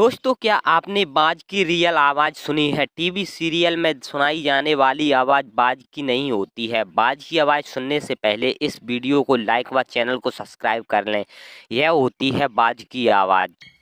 दोस्तों क्या आपने बाज की रियल आवाज़ सुनी है टीवी सीरियल में सुनाई जाने वाली आवाज़ बाज की नहीं होती है बाज की आवाज़ सुनने से पहले इस वीडियो को लाइक व चैनल को सब्सक्राइब कर लें यह होती है बाज की आवाज़